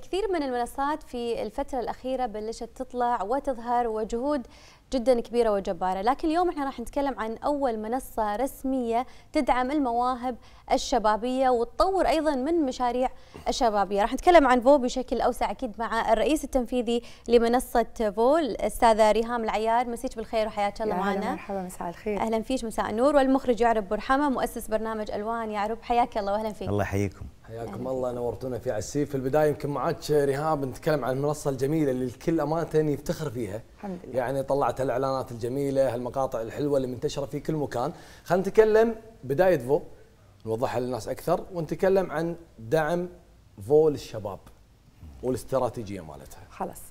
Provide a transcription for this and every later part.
كثير من المنصات في الفترة الأخيرة بلشت تطلع وتظهر وجهود جدا كبيرة وجبارة لكن اليوم احنا راح نتكلم عن أول منصة رسمية تدعم المواهب الشبابية وتطور أيضا من مشاريع الشبابية راح نتكلم عن فو بشكل أوسع أكيد مع الرئيس التنفيذي لمنصة فو الأستاذة ريهام العيار مسيك بالخير وحياك الله معنا مرحبا مساء الخير أهلا فيك مساء النور والمخرج يعرب برحمة مؤسس برنامج ألوان يعرب حياك الله وأهلا فيك الله يحييكم حياكم الله نورتونا في عسيف في البدايه يمكن معك رهاب نتكلم عن المنصه الجميله اللي الكل امانه يفتخر فيها الحمد لله يعني طلعت الاعلانات الجميله هالمقاطع الحلوه اللي منتشره في كل مكان خلينا نتكلم بدايه فو نوضحها للناس اكثر ونتكلم عن دعم فو للشباب والاستراتيجيه مالتها خلاص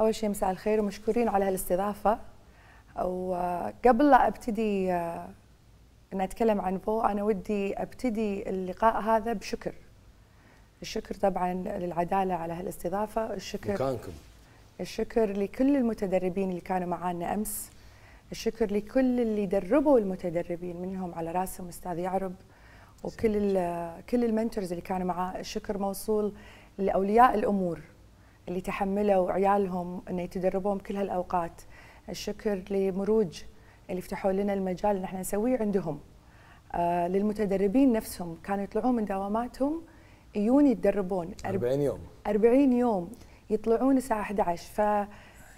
اول شيء مساء الخير ومشكورين على هالاستضافه وقبل لا ابتدي أه، ان اتكلم عن فو انا ودي ابتدي اللقاء هذا بشكر الشكر طبعا للعداله على هالاستضافه الشكر مكانكم الشكر لكل المتدربين اللي كانوا معانا امس الشكر لكل اللي دربوا المتدربين منهم على راسهم استاذ يعرب وكل كل المنتورز اللي كانوا معاه الشكر موصول لاولياء الامور اللي تحملوا عيالهم ان يتدربون كل هالاوقات الشكر لمروج اللي فتحوا لنا المجال ان احنا نسويه عندهم آه للمتدربين نفسهم كانوا يطلعون من دواماتهم يجون يتدربون 40 يوم 40 يوم يطلعون الساعه 11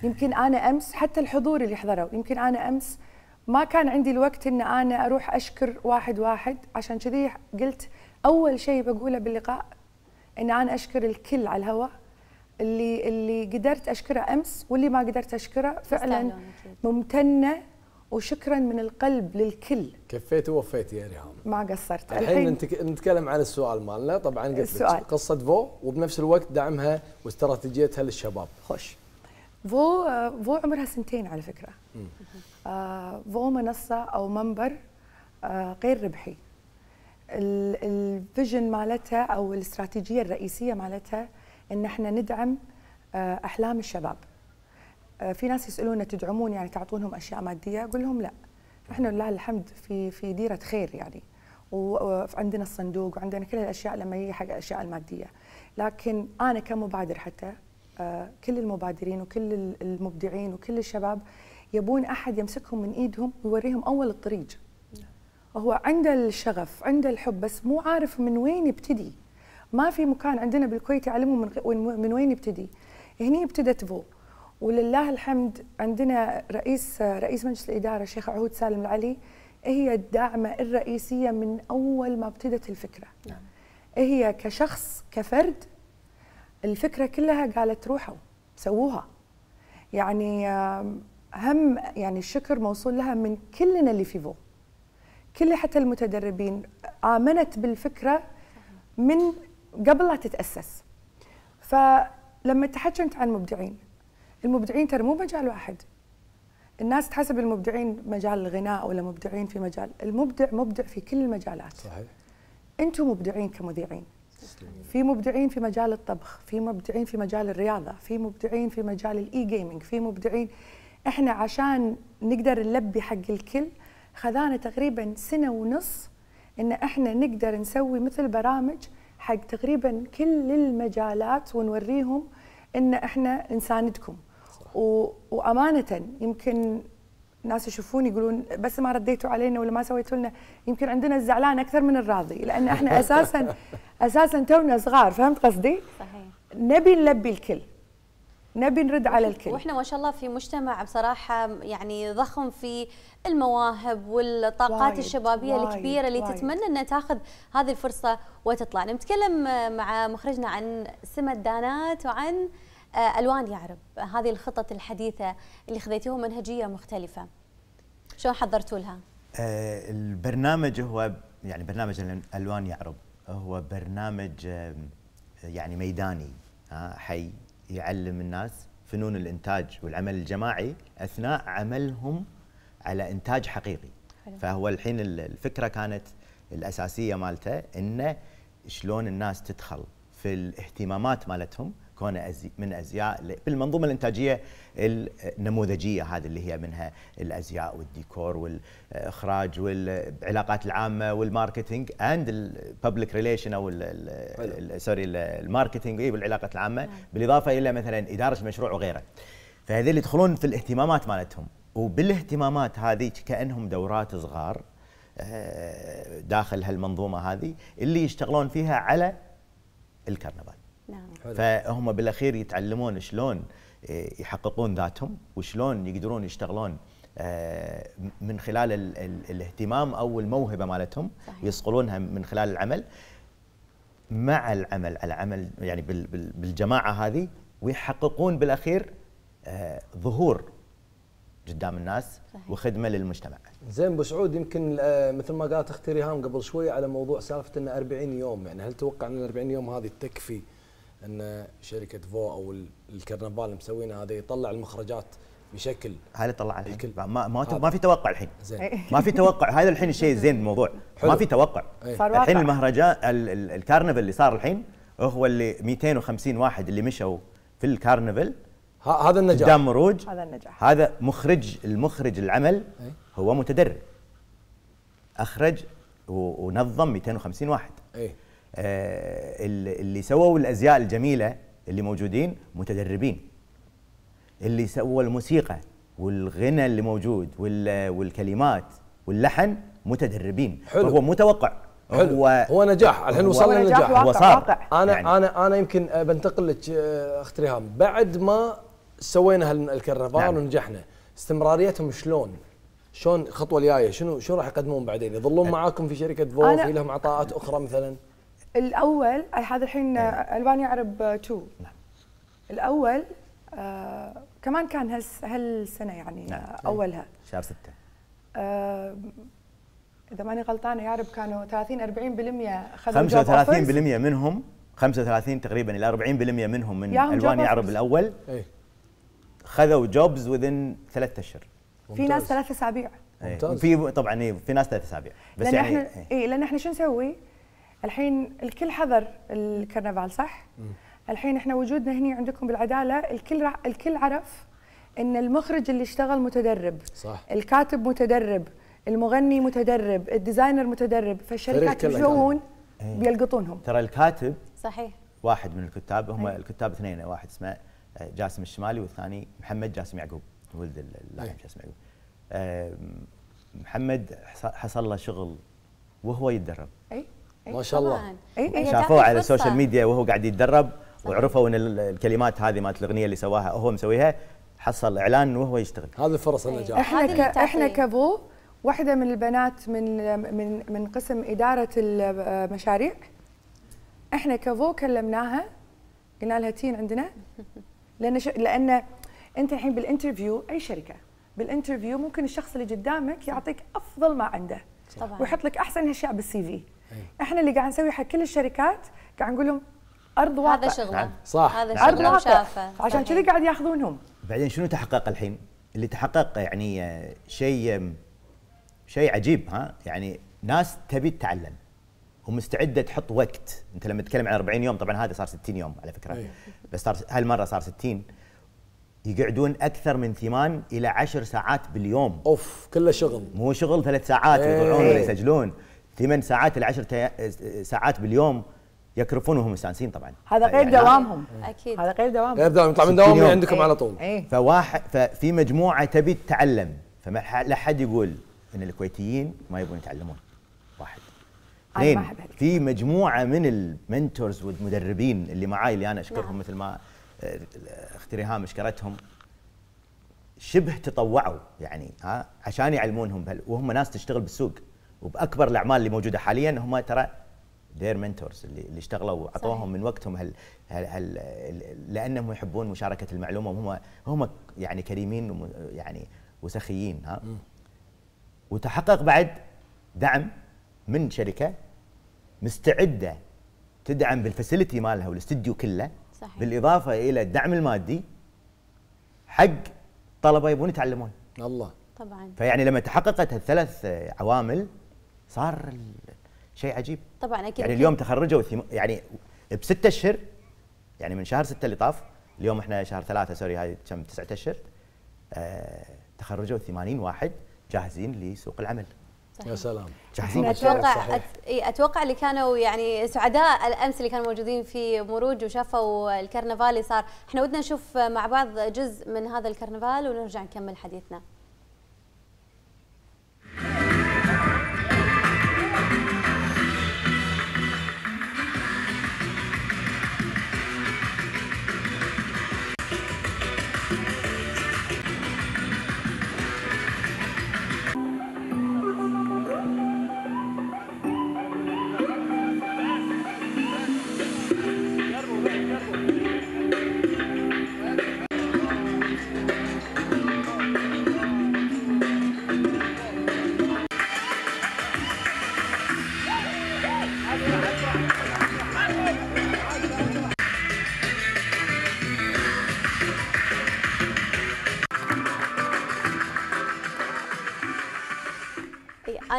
فيمكن انا امس حتى الحضور اللي حضروا يمكن انا امس ما كان عندي الوقت ان انا اروح اشكر واحد واحد عشان كذي قلت اول شيء بقوله باللقاء ان انا اشكر الكل على الهواء اللي اللي قدرت اشكره امس واللي ما قدرت اشكره فعلا ممتنه وشكرا من القلب للكل كفيتي ووفيتي يا ريهام ما قصرت الحين, الحين نتكلم عن السؤال مالنا طبعا قلت السؤال. قصه فو وبنفس الوقت دعمها واستراتيجيتها للشباب خوش فو آه، فو عمرها سنتين على فكره آه فو منصه او منبر آه غير ربحي الفيجن مالتها او الاستراتيجيه الرئيسيه مالتها ان احنا ندعم آه احلام الشباب آه، في ناس يسالونا تدعمون يعني تعطونهم اشياء ماديه اقول لهم لا احنا لله الحمد في في ديره خير يعني وعندنا الصندوق وعندنا كل الاشياء لما يجي حق الاشياء الماديه لكن انا كمبادر حتى آه، كل المبادرين وكل المبدعين وكل الشباب يبون احد يمسكهم من ايدهم ويوريهم اول الطريق هو عنده الشغف عنده الحب بس مو عارف من وين يبتدي ما في مكان عندنا بالكويت يعلمهم من وين يبتدي هني ابتدت فو ولله الحمد عندنا رئيس رئيس مجلس الاداره الشيخ عهود سالم العلي إيه هي الداعمه الرئيسيه من اول ما ابتدت الفكره نعم. إيه هي كشخص كفرد الفكره كلها قالت روحوا سووها يعني هم يعني الشكر موصول لها من كلنا اللي في فو كل حتى المتدربين آمنت بالفكرة من قبل لا تتأسس فلما تحجمت عن مبدعين المبدعين ترى مو مجال واحد الناس تحسب المبدعين مجال الغناء ولا مبدعين في مجال المبدع مبدع في كل المجالات صحيح انتم مبدعين كمذيعين في مبدعين في مجال الطبخ في مبدعين في مجال الرياضه في مبدعين في مجال الاي جيمنج في مبدعين احنا عشان نقدر نلبي حق الكل خذانا تقريبا سنه ونص ان احنا نقدر نسوي مثل برامج حق تقريبا كل المجالات ونوريهم ان احنا نساندكم و... وامانه يمكن ناس يشوفون يقولون بس ما رديتوا علينا ولا ما سويتوا لنا يمكن عندنا الزعلان اكثر من الراضي لان احنا اساسا اساسا تونا صغار فهمت قصدي؟ صحيح نبي نلبي الكل نبي نرد على الكل واحنا ما شاء الله في مجتمع بصراحه يعني ضخم في المواهب والطاقات وايد الشبابيه وايد الكبيره اللي وايد تتمنى انها تاخذ هذه الفرصه وتطلع نتكلم مع مخرجنا عن سمة دانات وعن آه، الوان يعرب هذه الخطط الحديثه اللي خذيتوها منهجيه مختلفه شلون حضرتوا لها آه البرنامج هو يعني برنامج الوان يعرب هو برنامج يعني ميداني حي يعلم الناس فنون الانتاج والعمل الجماعي اثناء عملهم على انتاج حقيقي حلو. فهو الحين الفكره كانت الاساسيه مالته انه شلون الناس تدخل في الاهتمامات مالتهم كونه من ازياء بالمنظومه الانتاجيه النموذجيه هذه اللي هي منها الازياء والديكور والاخراج والعلاقات العامه والماركتينج اند الببليك ريليشن او سوري الماركتينج إيه، والعلاقات العامه نعم. بالاضافه الى مثلا اداره المشروع وغيره فهذول يدخلون في الاهتمامات مالتهم وبالاهتمامات هذه كانهم دورات صغار آه، داخل هالمنظومه هذه اللي يشتغلون فيها على الكرنفال نعم فهم بالاخير يتعلمون شلون آه، يحققون ذاتهم وشلون يقدرون يشتغلون آه، من خلال الاهتمام او الموهبه مالتهم صحيح. يصقلونها من خلال العمل مع العمل على عمل يعني بالجماعه هذه ويحققون بالاخير آه، ظهور قدام الناس صحيح. وخدمه للمجتمع. زين ابو سعود يمكن مثل ما قالت اختي ريهام قبل شوي على موضوع سالفه ان 40 يوم يعني هل توقع ان ال 40 يوم هذه تكفي ان شركه فو او الكرنفال اللي مسوينه هذا يطلع المخرجات بشكل هذا طلع الكل ما ما, ما في توقع الحين زين. ما في توقع هذا الحين الشيء الزين بالموضوع ما في توقع إيه. الحين المهرجان الكارنفال اللي صار الحين هو اللي 250 واحد اللي مشوا في الكارنفال هذا النجاح قدام مروج هذا النجاح هذا مخرج المخرج العمل إيه. هو متدرب اخرج ونظم 250 واحد اي آه، اللي سووا الازياء الجميله اللي موجودين متدربين اللي سووا الموسيقى والغنى اللي موجود والكلمات واللحن متدربين حلو هو متوقع حلو هو, هو نجاح الحين وصلنا للنجاح هو صار واقع. انا يعني انا انا يمكن آه، بنتقل لك آه، اخت ريهام بعد ما سوينا هالكرنفال نعم. ونجحنا استمراريتهم شلون؟ شلون الخطوه الجايه شنو شنو راح يقدمون بعدين؟ يظلون معاكم في شركه فول في لهم عطاءات اخرى مثلا؟ الاول هذا الحين الباني عرب 2 آه، نعم الاول آه كمان كان هس هالسنه يعني نعم. آه، اولها شهر 6 آه اذا ماني غلطانه يا رب كانوا 30 40% خذوا 35% منهم 35 تقريبا الى 40% منهم من الوان يعرب الاول خذوا جوبز وذن ثلاثة اشهر في ناس ثلاث اسابيع إيه. في طبعا إيه، في ناس ثلاث اسابيع بس لأن يعني احنا اي إيه، لان احنا شو نسوي؟ الحين الكل حضر الكرنفال صح؟ م. الحين احنا وجودنا هنا عندكم بالعداله الكل رع... الكل عرف ان المخرج اللي اشتغل متدرب صح الكاتب متدرب المغني متدرب الديزاينر متدرب فالشركات يجون إيه. بيلقطونهم ترى الكاتب صحيح واحد من الكتاب هم إيه. الكتاب اثنين واحد اسمه آه، جاسم الشمالي والثاني محمد جاسم يعقوب ولد اللاعب إيه. جاسم يعقوب آه، محمد حصل له شغل وهو يتدرب اي إيه، ما شاء الله إيه، إيه. يعني شافوه على السوشيال ميديا وهو قاعد يتدرب وعرفوا ان الكلمات هذه مالت الاغنيه اللي سواها هو مسويها حصل اعلان وهو يشتغل هذه فرص النجاح احنا ك... احنا كابو واحده من البنات من من من قسم اداره المشاريع احنا كابو كلمناها قلنا لها تين عندنا لان ش... لان انت الحين بالانترفيو اي شركه بالانترفيو ممكن الشخص اللي قدامك يعطيك افضل ما عنده طبعا ويحط لك احسن اشياء بالسي في إيه. احنا اللي قاعد نسوي حق كل الشركات قاعد نقول لهم ارض واقع هذا شغله نعم، صح هذا شغله واقع عشان كذي قاعد ياخذونهم بعدين شنو تحقق الحين؟ اللي تحقق يعني آه، شيء شيء عجيب ها يعني ناس تبي تتعلم ومستعده تحط وقت انت لما تتكلم عن 40 يوم طبعا هذا صار 60 يوم على فكره أي. بس صار هالمره صار 60 يقعدون اكثر من ثمان الى عشر ساعات باليوم اوف كله شغل مو شغل ثلاث ساعات يطلعون إيه. ويسجلون ثمان ساعات الى 10 ساعات باليوم يكرفون وهم مستانسين طبعا هذا غير يعني دوامهم اكيد هذا غير دوامهم غير دوامهم يطلع من دوامهم عندكم ايه على طول ايه فواحد ففي مجموعه تبي تتعلم فما لا حد يقول ان الكويتيين ما يبون يتعلمون واحد اثنين في مجموعه من المنتورز والمدربين اللي معاي اللي انا اشكرهم نعم. مثل ما آه، اختي ريهام شكرتهم شبه تطوعوا يعني ها عشان يعلمونهم وهم ناس تشتغل بالسوق وباكبر الاعمال اللي موجوده حاليا هم ترى دير منتورز اللي, اللي اشتغلوا واعطوهم من وقتهم هل, هل, هل لانهم يحبون مشاركه المعلومه وهم هم يعني كريمين يعني وسخيين ها وتحقق بعد دعم من شركه مستعده تدعم بالفاسيلتي مالها والاستديو كله صحيح. بالاضافه الى الدعم المادي حق طلبه يبون يتعلمون الله طبعا فيعني لما تحققت هالثلاث عوامل صار شيء عجيب طبعا اكيد يعني اليوم تخرجوا يعني بستة اشهر يعني من شهر ستة اللي طاف اليوم احنا شهر ثلاثة سوري هاي كم تسعة اشهر آه تخرجوا 80 واحد جاهزين لسوق العمل صحيح. يا سلام جاهزين اتوقع أت... اتوقع اللي كانوا يعني سعداء الامس اللي كانوا موجودين في مروج وشافوا الكرنفال اللي صار احنا ودنا نشوف مع بعض جزء من هذا الكرنفال ونرجع نكمل حديثنا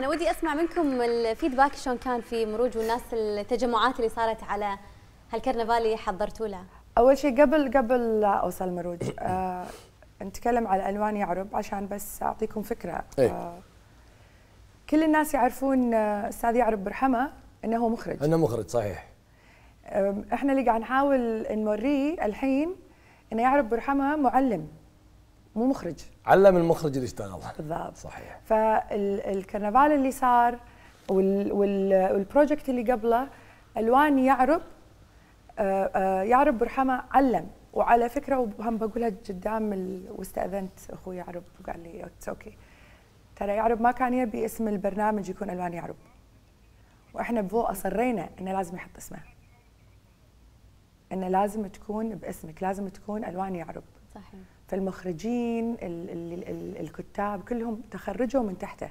انا ودي اسمع منكم الفيدباك شلون كان في مروج والناس التجمعات اللي صارت على هالكرنفال اللي حضرتوا له اول شيء قبل قبل لا اوصل مروج آه نتكلم على الوان يعرب عشان بس اعطيكم فكره إيه. آه كل الناس يعرفون آه، استاذ يعرب برحمه انه هو مخرج انه مخرج صحيح احنا اللي قاعد نحاول نوريه الحين انه يعرب برحمه معلم مو مخرج علم المخرج اللي اشتغل بالضبط صحيح فالكرنفال اللي صار وال والبروجكت اللي قبله الوان يعرب آه، آه، يعرب برحمه علم وعلى فكره وهم بقولها قدام واستاذنت اخوي يعرب وقال لي اتس اوكي ترى يعرب ما كان يبي اسم البرنامج يكون الوان يعرب واحنا بفو اصرينا انه لازم يحط اسمه انه لازم تكون باسمك لازم تكون الوان يعرب صحيح فالمخرجين الـ الـ الـ الكتاب كلهم تخرجوا من تحته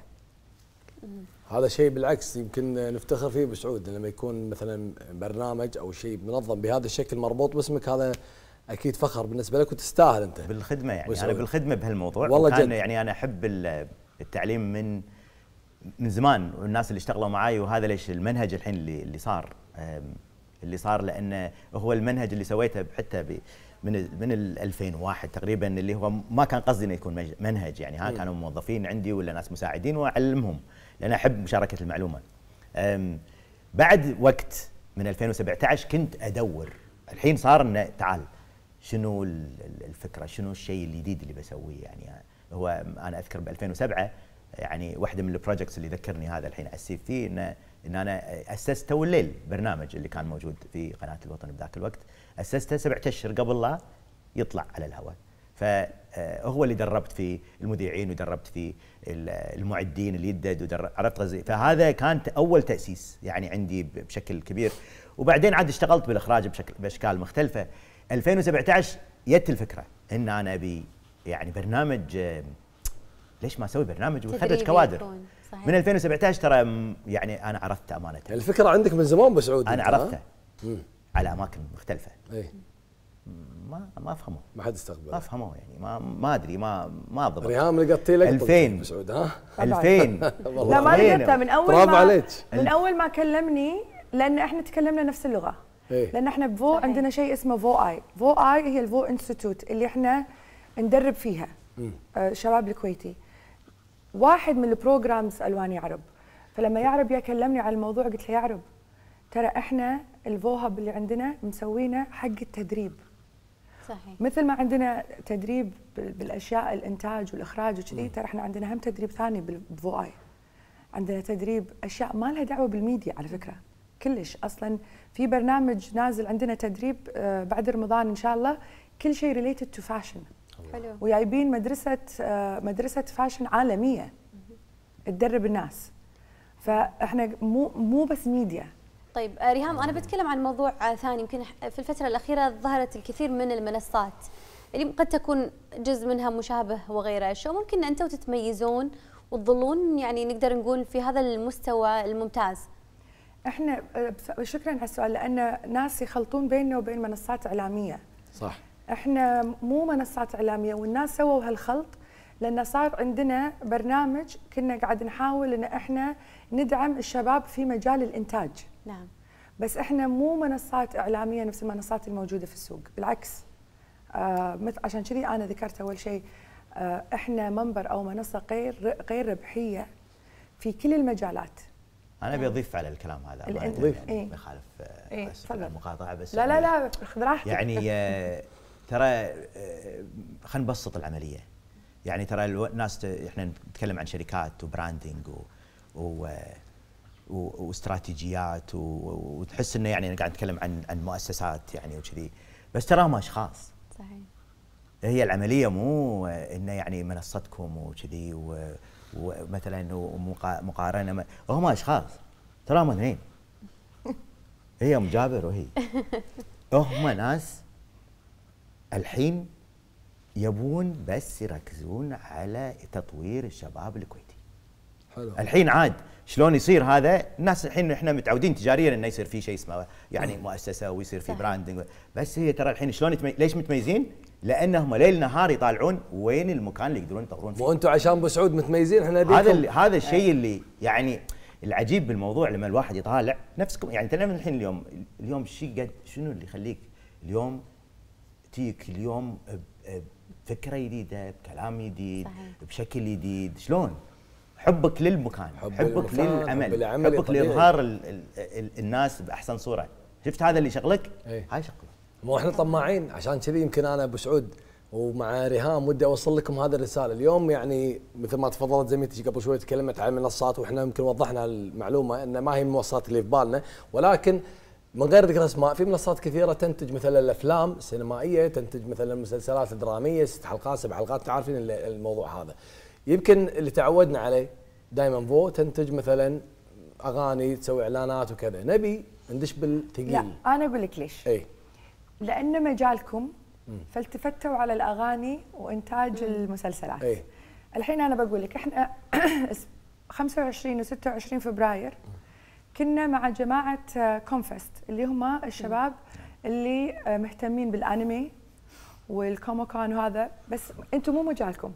هذا شيء بالعكس يمكن نفتخر فيه بسعود لما يكون مثلا برنامج او شيء منظم بهذا الشكل مربوط باسمك هذا اكيد فخر بالنسبه لك وتستاهل انت بالخدمه يعني بسعود. انا بالخدمه بهالموضوع والله جد. يعني انا احب التعليم من من زمان والناس اللي اشتغلوا معي وهذا ليش المنهج الحين اللي اللي صار اللي صار لانه هو المنهج اللي سويته حتى من من 2001 تقريبا اللي هو ما كان قصدي انه يكون منهج يعني ها كانوا موظفين عندي ولا ناس مساعدين واعلمهم لان احب مشاركه المعلومه. بعد وقت من 2017 كنت ادور الحين صار انه تعال شنو الفكره شنو الشيء الجديد اللي بسويه يعني, هو انا اذكر ب 2007 يعني واحده من البروجكتس اللي ذكرني هذا الحين اسيت فيه ان ان انا اسست تو الليل برنامج اللي كان موجود في قناه الوطن بذاك الوقت اسسته سبعة اشهر قبل لا يطلع على الهواء فهو آه، اللي دربت فيه المذيعين ودربت فيه المعدين اللي يدد عرفت غزي فهذا كانت اول تاسيس يعني عندي بشكل كبير وبعدين عاد اشتغلت بالاخراج بشكل باشكال مختلفه 2017 جت الفكره ان انا ابي يعني برنامج آه، ليش ما اسوي برنامج ويخرج كوادر صحيح. من 2017 ترى يعني انا عرفته امانه يعني الفكره عندك من زمان بسعود انا عرفتها على اماكن مختلفه ايه ما ما افهمه ما حد استقبل ما افهمه يعني ما ما ادري ما ما ضبط ريهام لقطتي لك 2000 سعود ها 2000 لا ما لقطتها من اول ما عليك من اول ما كلمني لان احنا تكلمنا نفس اللغه إيه؟ لان احنا بفو صحيح. عندنا شيء اسمه فو اي فو اي هي الفو انستيتوت اللي احنا ندرب فيها آه شباب الكويتي واحد من البروجرامز الواني عرب فلما يعرب يكلمني كلمني على الموضوع قلت له يا عرب ترى احنا الفوهب اللي عندنا مسوينه حق التدريب صحيح مثل ما عندنا تدريب بالاشياء الانتاج والاخراج وكذي ترى احنا عندنا هم تدريب ثاني بالفو اي عندنا تدريب اشياء ما لها دعوه بالميديا على فكره كلش اصلا في برنامج نازل عندنا تدريب آه، بعد رمضان ان شاء الله كل شيء ريليتد تو فاشن حلو وجايبين مدرسه آه، مدرسه فاشن عالميه تدرب الناس فاحنا مو مو بس ميديا طيب آه، ريهام انا بتكلم عن موضوع آه، ثاني يمكن في الفتره الاخيره ظهرت الكثير من المنصات اللي قد تكون جزء منها مشابه وغيرها شو ممكن انتم تتميزون وتظلون يعني نقدر نقول في هذا المستوى الممتاز احنا آه، شكرا على السؤال لان ناس يخلطون بيننا وبين منصات اعلاميه صح احنا مو منصات اعلاميه والناس سووا هالخلط لان صار عندنا برنامج كنا قاعد نحاول ان احنا ندعم الشباب في مجال الانتاج نعم بس احنا مو منصات اعلاميه نفس المنصات الموجوده في السوق بالعكس آه عشان كذي انا ذكرت اول شيء آه احنا منبر او منصه غير غير ربحيه في كل المجالات انا ابي اضيف على الكلام هذا ضيف يعني إيه؟ بخالف آه، إيه؟ المقاطعه بس لا لا يعني لا خذ راحتك يعني آه، ترى آه، خلينا نبسط العمليه يعني ترى الناس احنا نتكلم عن شركات وبراندنج و, و واستراتيجيات وتحس انه يعني انا قاعد اتكلم عن عن مؤسسات يعني وكذي بس تراهم اشخاص صحيح هي العمليه مو انه يعني منصتكم وكذي ومثلا مقارنه هم اشخاص تراهم اثنين هي ام جابر وهي هم ناس الحين يبون بس يركزون على تطوير الشباب الكويتي حلو. الحين عاد شلون يصير هذا الناس الحين احنا متعودين تجاريا انه يصير في شيء اسمه يعني مؤسسه ويصير في براندنج بس هي ترى الحين شلون يتمي... ليش متميزين؟ لانهم ليل نهار يطالعون وين المكان اللي يقدرون يطورون فيه وانتم عشان ابو سعود متميزين احنا هذا هذا إيه. الشيء اللي يعني العجيب بالموضوع لما الواحد يطالع نفسكم يعني انت الحين اليوم اليوم شيء قد شنو اللي يخليك اليوم تجيك اليوم بفكره جديده بكلام جديد بشكل جديد شلون؟ حبك للمكان حب حبك للعمل حب حبك لاظهار الناس باحسن صوره شفت هذا اللي شغلك ايه؟ هاي شغله مو احنا طماعين عشان كذي يمكن انا ابو سعود ومع ريهام ودي اوصل لكم هذه الرساله اليوم يعني مثل ما تفضلت زميلتي قبل شوي تكلمت عن المنصات واحنا يمكن وضحنا المعلومه ان ما هي المنصات اللي في بالنا ولكن من غير ذكر اسماء في منصات كثيره تنتج مثلا الافلام السينمائيه تنتج مثلا المسلسلات الدراميه ست حلقات سبع حلقات تعرفين الموضوع هذا يمكن اللي تعودنا عليه دائما فو تنتج مثلا اغاني تسوي اعلانات وكذا نبي ندش بالثقيل لا انا اقول لك ليش اي لان مجالكم فالتفتوا على الاغاني وانتاج المسلسلات أي. الحين انا بقول لك احنا 25 و26 فبراير كنا مع جماعه كونفست اللي هم الشباب اللي مهتمين بالانمي والكوموكان وهذا بس انتم مو مجالكم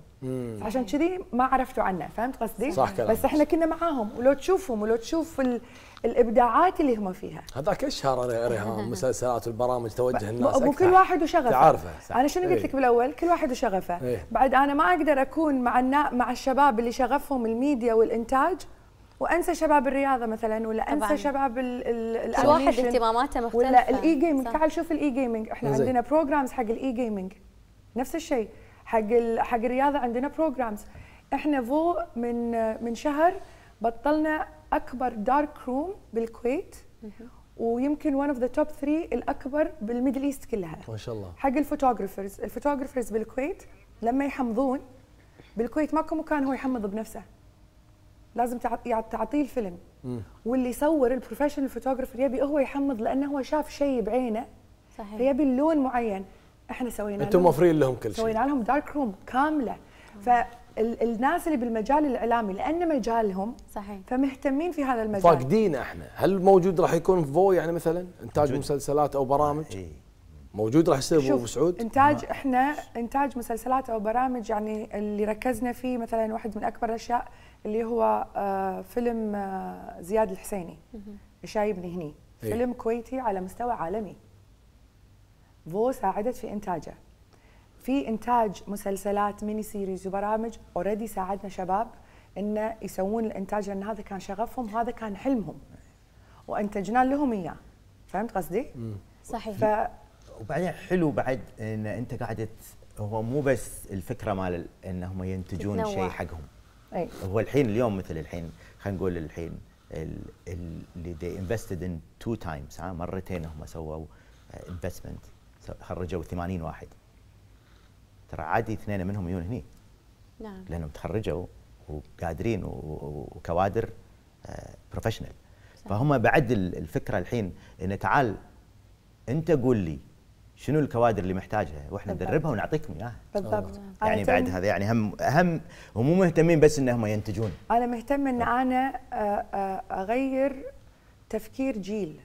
عشان كذي ما عرفتوا عنه فهمت قصدي صح كلام. بس احنا كنا معاهم ولو تشوفهم ولو تشوف ال... الابداعات اللي هم فيها هذاك اشهر ريهام مسلسلات والبرامج توجه الناس ابو كل واحد وشغفه عارفه انا شنو قلت إيه. لك بالاول كل واحد وشغفه ايه؟ بعد انا ما اقدر اكون مع النا... مع الشباب اللي شغفهم الميديا والانتاج وانسى شباب الرياضه مثلا ولا انسى طبعاً. شباب ال واحد اهتماماته مختلفه ولا الاي جيمنج تعال شوف الاي جيمنج احنا عندنا بروجرامز حق الاي جيمنج نفس الشيء حق حق الرياضه عندنا بروجرامز احنا فو من من شهر بطلنا اكبر دارك روم بالكويت ويمكن ون اوف ذا توب 3 الاكبر بالميدل ايست كلها ما شاء الله حق الفوتوغرافرز الفوتوغرافرز بالكويت لما يحمضون بالكويت ماكو مكان هو يحمض بنفسه لازم تعطيه الفيلم واللي يصور البروفيشنال فوتوغرافر يبي هو يحمض لانه هو شاف شيء بعينه صحيح فيبي اللون معين احنا سوينا انتم موفرين لهم كل شيء سوينا لهم دارك روم كامله فالناس اللي بالمجال الاعلامي لان مجالهم صحيح فمهتمين في هذا المجال فاقدين احنا هل موجود راح يكون فو يعني مثلا انتاج موجود. مسلسلات او برامج اي موجود راح يصير ابو سعود انتاج احنا انتاج مسلسلات او برامج يعني اللي ركزنا فيه مثلا واحد من اكبر الاشياء اللي هو آه فيلم آه زياد الحسيني شايبني هني إيه. فيلم كويتي على مستوى عالمي فو ساعدت في انتاجه في انتاج مسلسلات ميني سيريز وبرامج اوريدي ساعدنا شباب انه يسوون الانتاج لان هذا كان شغفهم هذا كان حلمهم وانتجنا لهم اياه فهمت قصدي صحيح ف... وبعدين حلو بعد ان انت قاعده هو مو بس الفكره مال انهم ينتجون شيء حقهم أي. هو الحين اليوم مثل الحين خلينا نقول الحين اللي they invested in two times ها مرتين هم سووا investment خرجوا 80 واحد ترى عادي اثنين منهم يجون هني نعم لانهم تخرجوا وقادرين وكوادر بروفيشنال آه، فهم بعد الفكره الحين ان تعال انت قول لي شنو الكوادر اللي محتاجها واحنا ندربها ونعطيكم اياها بالضبط يعني بعد هذا يعني هم اهم هم مو مهتمين بس انهم ينتجون انا مهتم ان طيب. انا آه، آه، اغير تفكير جيل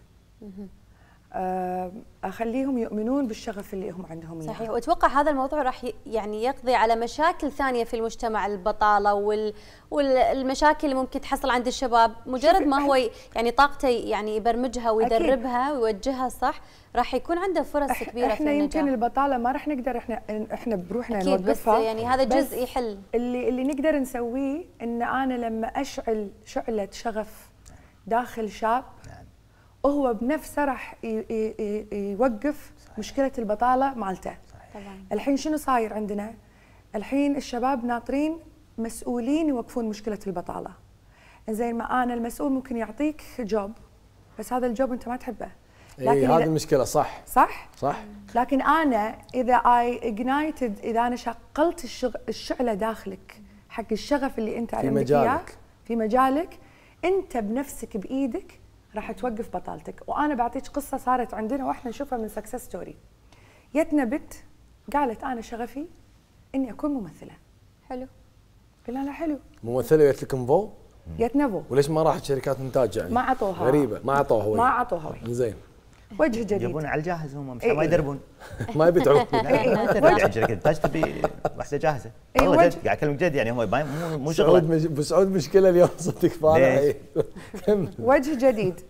آه، اخليهم يؤمنون بالشغف اللي هم عندهم صحيح يعني. واتوقع هذا الموضوع راح يعني يقضي على مشاكل ثانيه في المجتمع البطاله وال والمشاكل اللي ممكن تحصل عند الشباب مجرد ما هو يعني طاقته يعني يبرمجها ويدربها ويوجهها صح راح يكون عنده فرص إح كبيره احنا في النجاح احنا يمكن البطاله ما راح نقدر احنا احنا بروحنا أكيد نوقفها بس يعني هذا جزء يحل اللي اللي نقدر نسويه ان انا لما اشعل شعله شغف داخل شاب نعم. هو بنفسه راح يوقف صحيح. مشكله البطاله مالته طبعا الحين شنو صاير عندنا الحين الشباب ناطرين مسؤولين يوقفون مشكله البطاله زين ما انا المسؤول ممكن يعطيك جوب بس هذا الجوب انت ما تحبه إيه، لكن إيه هذه المشكله صح صح صح لكن انا اذا اي اجنايتد اذا انا شقلت الشعله داخلك حق الشغف اللي انت في مجالك في مجالك انت بنفسك بايدك راح توقف بطالتك وانا بعطيك قصه صارت عندنا واحنا نشوفها من سكسس ستوري جتنا بنت قالت انا شغفي اني اكون ممثله حلو قلنا لها حلو ممثله قالت لكم فو؟ جتنا فو وليش ما راحت شركات انتاج يعني؟ ما عطوها غريبه ما عطوها ما عطوها زين وجه جديد يبون على الجاهز هم مش إيه ما يدربون ما يبدعون ما تبي تبي واحده جاهزه إيه، والله جد قاعد اكلمك جد يعني هم مو مو شغله مش مشكله اليوم صدق فاضي وجه جديد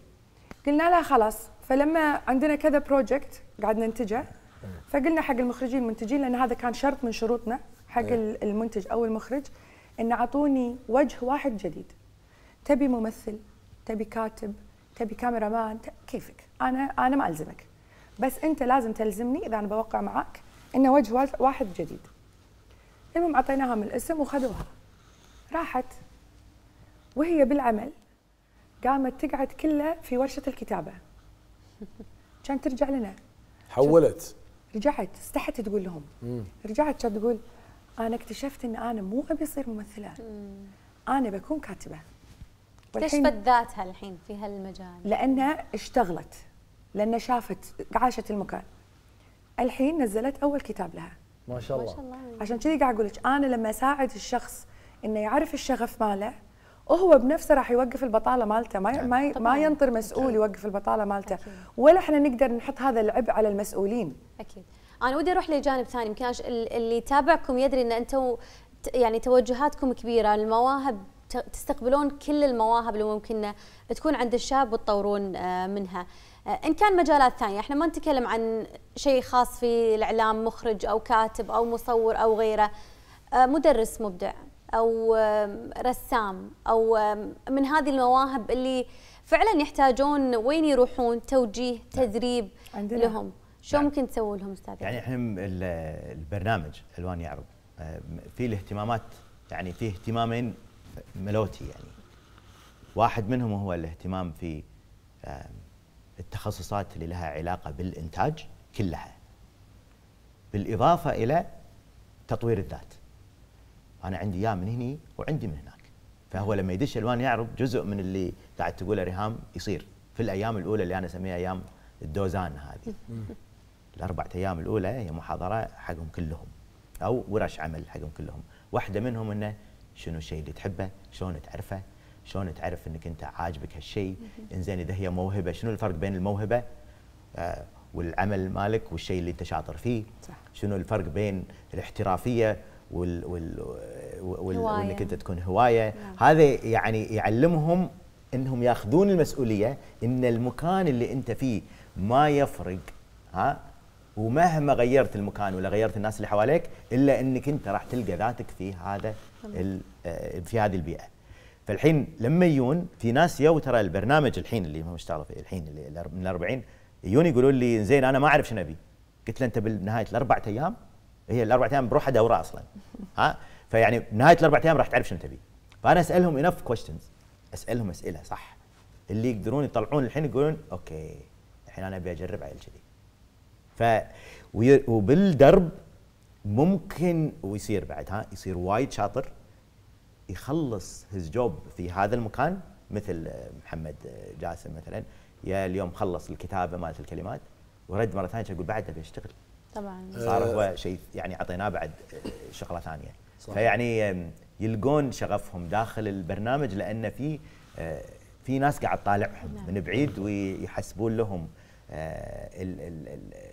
قلنا لا خلاص فلما عندنا كذا بروجكت قاعد ننتجه فقلنا حق المخرجين المنتجين لان هذا كان شرط من شروطنا حق إيه. المنتج او المخرج ان اعطوني وجه واحد جديد تبي ممثل تبي كاتب تبي كاميرا مان كيفك انا انا ما الزمك بس انت لازم تلزمني اذا انا بوقع معك انه وجه واحد جديد المهم اعطيناها من الاسم وخذوها راحت وهي بالعمل قامت تقعد كلها في ورشه الكتابه كان ترجع لنا حولت رجعت استحت تقول لهم مم. رجعت كانت تقول انا اكتشفت ان انا مو ابي اصير ممثله مم. انا بكون كاتبه اكتشفت ذاتها الحين في هالمجال لانها اشتغلت لانها شافت عاشت المكان الحين نزلت اول كتاب لها ما شاء الله, ما شاء الله. عشان كذي قاعد اقول لك انا لما اساعد الشخص انه يعرف الشغف ماله وهو بنفسه راح يوقف البطاله مالته ما نعم. ما, ما ينطر مسؤول يوقف البطاله مالته ولا احنا نقدر نحط هذا العبء على المسؤولين اكيد انا ودي اروح لجانب ثاني يمكن اللي يتابعكم يدري ان انتم يعني توجهاتكم كبيره المواهب تستقبلون كل المواهب اللي ممكن تكون عند الشاب وتطورون آه، منها آه، ان كان مجالات ثانيه احنا ما نتكلم عن شيء خاص في الاعلام مخرج او كاتب او مصور او غيره آه، مدرس مبدع او رسام او من هذه المواهب اللي فعلا يحتاجون وين يروحون توجيه نعم. تدريب عندنا. لهم شو يعني ممكن تسوي لهم استاذ يعني احنا البرنامج الوان يعرض في الاهتمامات يعني في اهتمامين ملوتي يعني واحد منهم هو الاهتمام في التخصصات اللي لها علاقة بالإنتاج كلها بالإضافة إلى تطوير الذات أنا عندي يا من هني وعندي من هناك فهو لما يدش الوان يعرض جزء من اللي قاعد تقوله ريهام يصير في الايام الاولى اللي انا اسميها ايام الدوزان هذه الاربع ايام الاولى هي محاضره حقهم كلهم او ورش عمل حقهم كلهم واحده منهم انه شنو الشيء اللي تحبه شلون تعرفه شلون تعرف انك انت عاجبك هالشيء انزين اذا هي موهبه شنو الفرق بين الموهبه آه، والعمل مالك والشيء اللي انت شاطر فيه صح. شنو الفرق بين الاحترافيه وال وال, وال وانك انت تكون هوايه نعم. هذا يعني يعلمهم انهم ياخذون المسؤوليه ان المكان اللي انت فيه ما يفرق ها ومهما غيرت المكان ولا غيرت الناس اللي حواليك الا انك انت راح تلقى ذاتك في هذا آه، في هذه البيئه فالحين لما يجون في ناس يو ترى البرنامج الحين اللي هم اشتغلوا فيه الحين اللي من 40 يجون يقولون لي زين انا ما اعرف شنو ابي قلت له انت بنهايه الاربع ايام هي الاربع ايام بروحها دوره اصلا ها فيعني بنهايه الاربع ايام راح تعرف شنو تبي فانا اسالهم انف كويشنز اسالهم اسئله صح اللي يقدرون يطلعون الحين يقولون اوكي الحين انا ابي اجرب عيل كذي ف وبالدرب ممكن ويصير بعد ها يصير وايد شاطر يخلص هز جوب في هذا المكان مثل آه، محمد آه، جاسم مثلا يا اليوم خلص الكتابه مالت الكلمات ورد مره ثانيه اقول بعد ابي اشتغل طبعا صار هو آه. شيء يعني اعطيناه بعد شغله ثانيه فيعني يلقون شغفهم داخل البرنامج لان في في ناس قاعد تطالعهم نعم. من بعيد ويحسبون لهم ال ال ال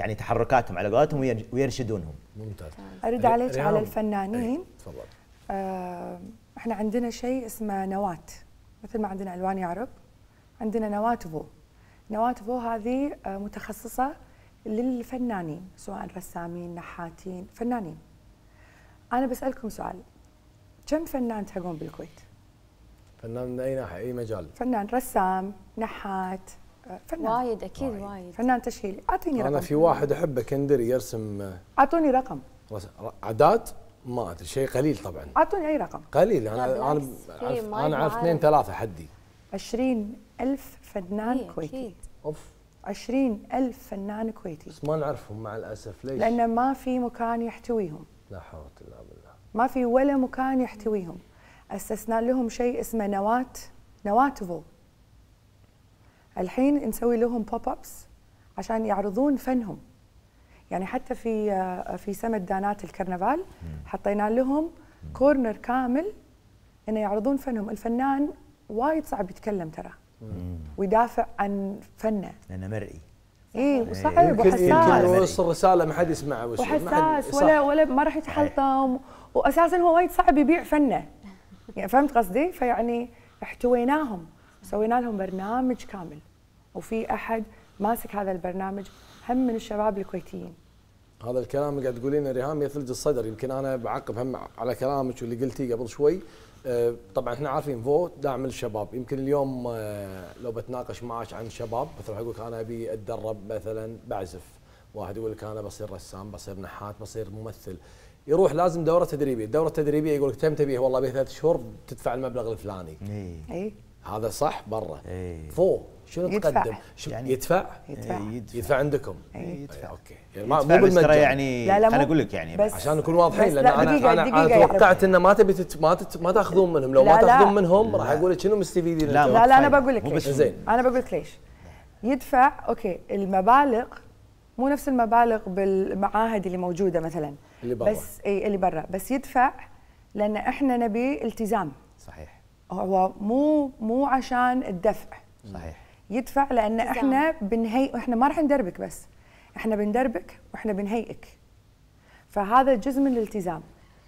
يعني تحركاتهم على قولتهم ويرشدونهم ممتاز ارد عليك على الفنانين إيه، تفضل آه احنا عندنا شيء اسمه نوات مثل ما عندنا الوان يعرب عندنا نوات فو هذه آه، متخصصه للفنانين سواء رسامين نحاتين فنانين انا بسالكم سؤال كم فنان تحقون بالكويت فنان من اي ناحيه اي مجال فنان رسام نحات فنان وايد اكيد وايد, فنان تشهيلي اعطيني رقم انا في واحد احبه كندري يرسم اعطوني رقم عداد ما ادري شيء قليل طبعا اعطوني اي رقم قليل انا انا عارف انا اعرف اثنين ثلاثه حدي 20000 فنان إيه، كويتي أكيد. اوف 20000 فنان كويتي بس ما نعرفهم مع الاسف ليش؟ لان ما في مكان يحتويهم لا حول ولا قوه بالله ما في ولا مكان يحتويهم اسسنا لهم شيء اسمه نواه نواه الحين نسوي لهم بوب ابس عشان يعرضون فنهم يعني حتى في آه، في سمة دانات الكرنفال حطينا لهم كورنر كامل انه يعرضون فنهم الفنان وايد صعب يتكلم ترى ويدافع عن فنه لانه مرئي اي يعني وصعب وحساس يمكن يوصل رساله ما حد يسمعها وحساس ولا ولا ما راح يتحلطم واساسا هو وايد صعب يبيع فنه يعني فهمت قصدي؟ فيعني احتويناهم سوينا لهم برنامج كامل وفي احد ماسك هذا البرنامج هم من الشباب الكويتيين هذا الكلام اللي قاعد تقولينه ريهام يثلج الصدر يمكن انا بعقب هم على كلامك واللي قلتيه قبل شوي آه، طبعا احنا عارفين فو داعم للشباب يمكن اليوم آه، لو بتناقش معك عن شباب مثلا اقول لك انا ابي اتدرب مثلا بعزف واحد يقول لك انا بصير رسام بصير نحات بصير ممثل يروح لازم دوره تدريبيه الدوره التدريبيه يقول لك كم تبيه والله ابي ثلاث شهور تدفع المبلغ الفلاني اي إيه. هذا صح برا اي فو شنو تقدم؟ شو يعني يدفع؟ يدفع إيه، يدفع, يدفع عندكم؟ أي عندكم اي يدفع اوكي يعني مو بالمجان يعني لا لا خليني اقول لك يعني بس عشان نكون واضحين لان انا دقيقة انا, دقيقة أنا توقعت انه ما تبي ما ما تاخذون منهم لو ما تاخذون منهم راح اقول لك شنو مستفيدين لا لا, لا انا بقول لك ليش زين انا بقول لك ليش يدفع اوكي المبالغ مو نفس المبالغ بالمعاهد اللي موجوده مثلا اللي برا بس اي اللي برا بس يدفع لان احنا نبي التزام صحيح هو مو مو عشان الدفع صحيح يدفع لان نعم. احنا بنهيئ احنا ما راح ندربك بس احنا بندربك واحنا بنهيئك فهذا جزء من الالتزام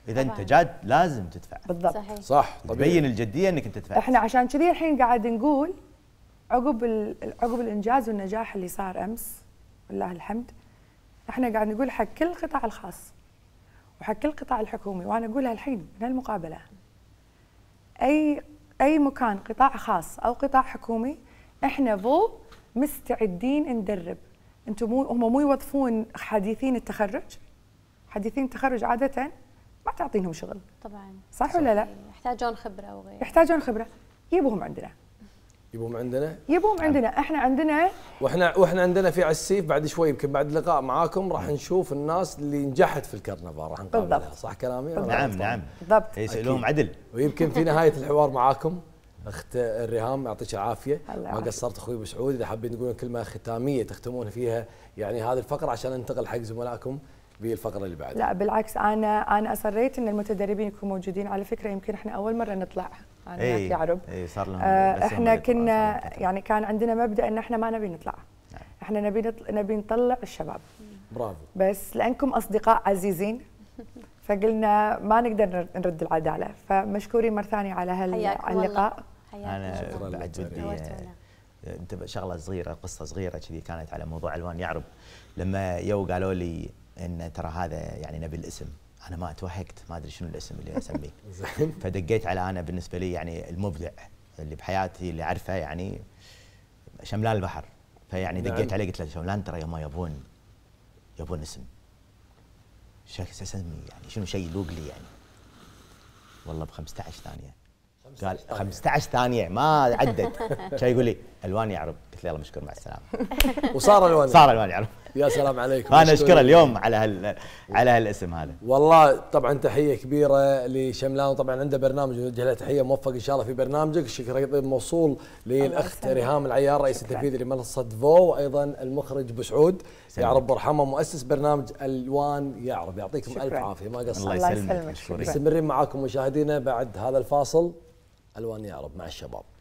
اذا انت جاد لازم تدفع بالضبط صحيح. صح تبين الجديه انك انت تدفع احنا عشان كذي الحين قاعد نقول عقب عقب الانجاز والنجاح اللي صار امس والله الحمد احنا قاعد نقول حق كل القطاع الخاص وحق كل القطاع الحكومي وانا اقولها الحين من المقابله اي اي مكان قطاع خاص او قطاع حكومي احنا فو مستعدين ندرب انتم مو هم مو يوظفون حديثين التخرج حديثين التخرج عاده ما تعطينهم شغل طبعا صح, صح ولا لا يحتاجون خبره وغيره يحتاجون خبره يبوهم عندنا يبوهم عندنا يبوهم نعم. عندنا احنا عندنا واحنا واحنا عندنا في عسيف بعد شوي يمكن بعد لقاء معاكم راح نشوف الناس اللي نجحت في الكرنفال راح نقابلها صح كلامي نعم نعم بالضبط يسالوهم عدل ويمكن في نهايه الحوار معاكم اخت الريهام يعطيك العافيه ما قصرت اخوي بسعود اذا حابين تقولون كلمه ختاميه تختمون فيها يعني هذه الفقره عشان ننتقل حق زملائكم بالفقره اللي بعدها لا بالعكس انا انا اصريت ان المتدربين يكونوا موجودين على فكره يمكن احنا اول مره نطلع انا أي يعرب عرب اي صار لهم آه احنا كنا يعني كان عندنا مبدا ان احنا ما نبي نطلع نعم. احنا نبي نطلع نبي نطلع الشباب برافو بس لانكم اصدقاء عزيزين فقلنا ما نقدر نرد العداله فمشكورين مره ثانيه على هاللقاء انا بعد ودي آه، شغله صغيره قصه صغيره كذي كانت على موضوع الوان يعرب لما يو قالوا لي ان ترى هذا يعني نبي الاسم انا ما توهقت ما ادري شنو الاسم اللي اسميه فدقيت على انا بالنسبه لي يعني المبدع اللي بحياتي اللي اعرفه يعني شملان البحر فيعني نعم. دقيت عليه قلت له شملان ترى يما يبون يبون اسم شو اسمي يعني شنو شيء يذوق لي يعني والله ب 15 ثانيه قال 15 ثانيه ما عدت كان يقول لي الوان يعرب قلت له يلا مشكور مع السلامه وصار الوان صار الوان يعرب يا سلام عليكم انا اشكره اليوم على هال على هالاسم هذا والله طبعا تحيه كبيره لشملان وطبعا عنده برنامج نوجه له تحيه موفق ان شاء الله في برنامجك الشكر طيب موصول للاخت ريهام العيار رئيس التنفيذي لمنصه فو وايضا المخرج بسعود يا رب ارحمه مؤسس برنامج الوان يا رب يعطيكم الف عافيه ما قصرت الله يسلمك مستمرين معاكم مشاهدينا بعد هذا الفاصل الوان يا رب مع الشباب